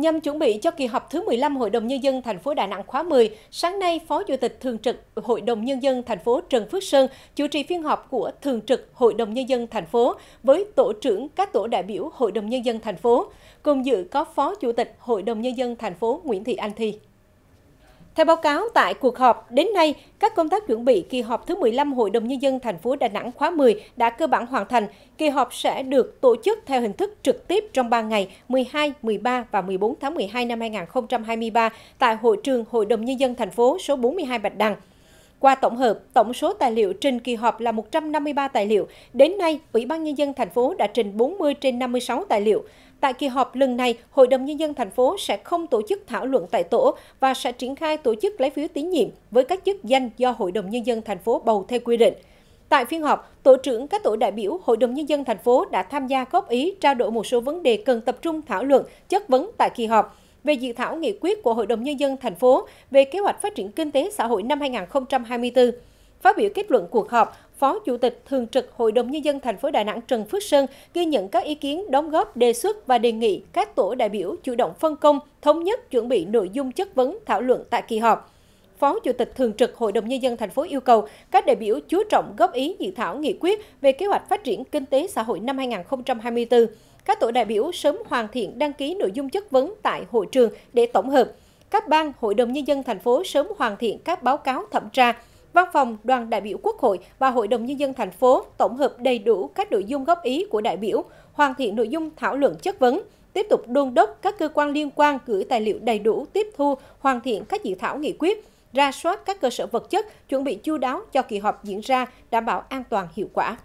Nhằm chuẩn bị cho kỳ họp thứ 15 Hội đồng nhân dân thành phố Đà Nẵng khóa 10, sáng nay Phó Chủ tịch Thường trực Hội đồng nhân dân thành phố Trần Phước Sơn chủ trì phiên họp của Thường trực Hội đồng nhân dân thành phố với tổ trưởng các tổ đại biểu Hội đồng nhân dân thành phố, cùng dự có Phó Chủ tịch Hội đồng nhân dân thành phố Nguyễn Thị Anh Thi. Theo báo cáo tại cuộc họp, đến nay, các công tác chuẩn bị kỳ họp thứ 15 Hội đồng Nhân dân thành phố Đà Nẵng khóa 10 đã cơ bản hoàn thành. Kỳ họp sẽ được tổ chức theo hình thức trực tiếp trong 3 ngày 12, 13 và 14 tháng 12 năm 2023 tại Hội trường Hội đồng Nhân dân thành phố số 42 Bạch Đằng. Qua tổng hợp, tổng số tài liệu trình kỳ họp là 153 tài liệu. Đến nay, Ủy ban Nhân dân thành phố đã trình 40 trên 56 tài liệu. Tại kỳ họp lần này, Hội đồng Nhân dân thành phố sẽ không tổ chức thảo luận tại tổ và sẽ triển khai tổ chức lấy phiếu tín nhiệm với các chức danh do Hội đồng Nhân dân thành phố bầu theo quy định. Tại phiên họp, tổ trưởng các tổ đại biểu Hội đồng Nhân dân thành phố đã tham gia góp ý trao đổi một số vấn đề cần tập trung thảo luận, chất vấn tại kỳ họp về dự thảo nghị quyết của Hội đồng Nhân dân thành phố về kế hoạch phát triển kinh tế xã hội năm 2024 Phát biểu kết luận cuộc họp, Phó Chủ tịch Thường trực Hội đồng Nhân dân thành phố Đà Nẵng Trần Phước Sơn ghi nhận các ý kiến đóng góp đề xuất và đề nghị các tổ đại biểu chủ động phân công, thống nhất chuẩn bị nội dung chất vấn thảo luận tại kỳ họp. Phó Chủ tịch Thường trực Hội đồng Nhân dân thành phố yêu cầu các đại biểu chú trọng góp ý dự thảo nghị quyết về kế hoạch phát triển kinh tế xã hội năm 2024. Các tổ đại biểu sớm hoàn thiện đăng ký nội dung chất vấn tại hội trường để tổng hợp. Các ban Hội đồng Nhân dân thành phố sớm hoàn thiện các báo cáo thẩm tra, Văn phòng đoàn đại biểu Quốc hội và Hội đồng Nhân dân thành phố tổng hợp đầy đủ các nội dung góp ý của đại biểu, hoàn thiện nội dung thảo luận chất vấn, tiếp tục đôn đốc các cơ quan liên quan gửi tài liệu đầy đủ tiếp thu, hoàn thiện các dự thảo nghị quyết, ra soát các cơ sở vật chất, chuẩn bị chu đáo cho kỳ họp diễn ra, đảm bảo an toàn hiệu quả.